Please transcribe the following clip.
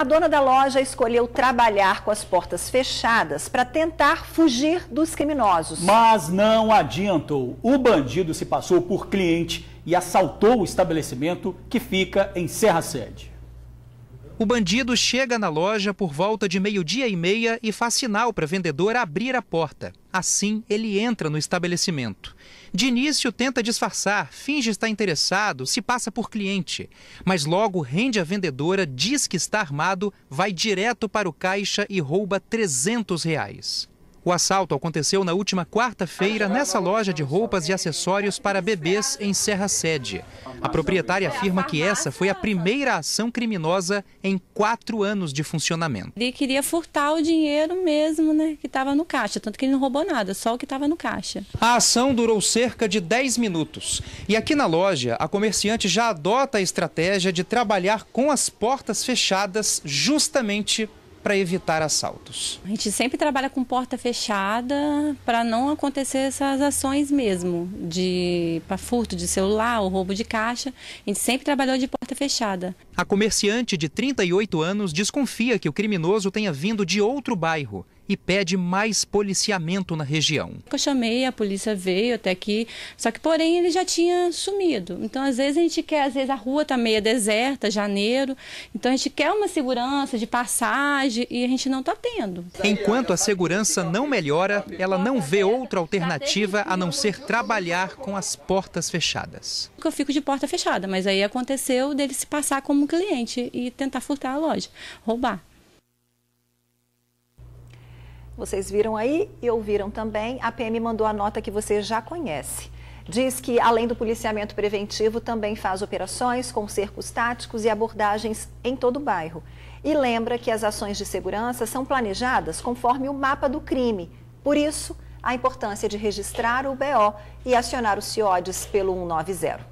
A dona da loja escolheu trabalhar com as portas fechadas para tentar fugir dos criminosos. Mas não adiantou. O bandido se passou por cliente e assaltou o estabelecimento que fica em Serra Sede. O bandido chega na loja por volta de meio-dia e meia e faz sinal para a vendedora abrir a porta. Assim, ele entra no estabelecimento. De início, tenta disfarçar, finge estar interessado, se passa por cliente. Mas logo rende a vendedora, diz que está armado, vai direto para o caixa e rouba 300 reais. O assalto aconteceu na última quarta-feira nessa loja de roupas e acessórios para bebês em Serra Sede. A proprietária afirma que essa foi a primeira ação criminosa em quatro anos de funcionamento. Ele queria furtar o dinheiro mesmo, né, que estava no caixa, tanto que ele não roubou nada, só o que estava no caixa. A ação durou cerca de 10 minutos. E aqui na loja, a comerciante já adota a estratégia de trabalhar com as portas fechadas justamente para evitar assaltos. A gente sempre trabalha com porta fechada para não acontecer essas ações mesmo de para furto de celular ou roubo de caixa. A gente sempre trabalhou de porta fechada. A comerciante de 38 anos desconfia que o criminoso tenha vindo de outro bairro e pede mais policiamento na região. Eu chamei, a polícia veio até aqui, só que porém ele já tinha sumido. Então às vezes a gente quer, às vezes a rua está meia deserta, janeiro, então a gente quer uma segurança de passagem e a gente não está tendo. Enquanto a segurança não melhora, ela não vê outra alternativa a não ser trabalhar com as portas fechadas. Eu fico de porta fechada, mas aí aconteceu dele se passar como um cliente e tentar furtar a loja, roubar. Vocês viram aí e ouviram também. A PM mandou a nota que você já conhece. Diz que, além do policiamento preventivo, também faz operações com cercos táticos e abordagens em todo o bairro. E lembra que as ações de segurança são planejadas conforme o mapa do crime. Por isso, a importância de registrar o BO e acionar os CIODES pelo 190.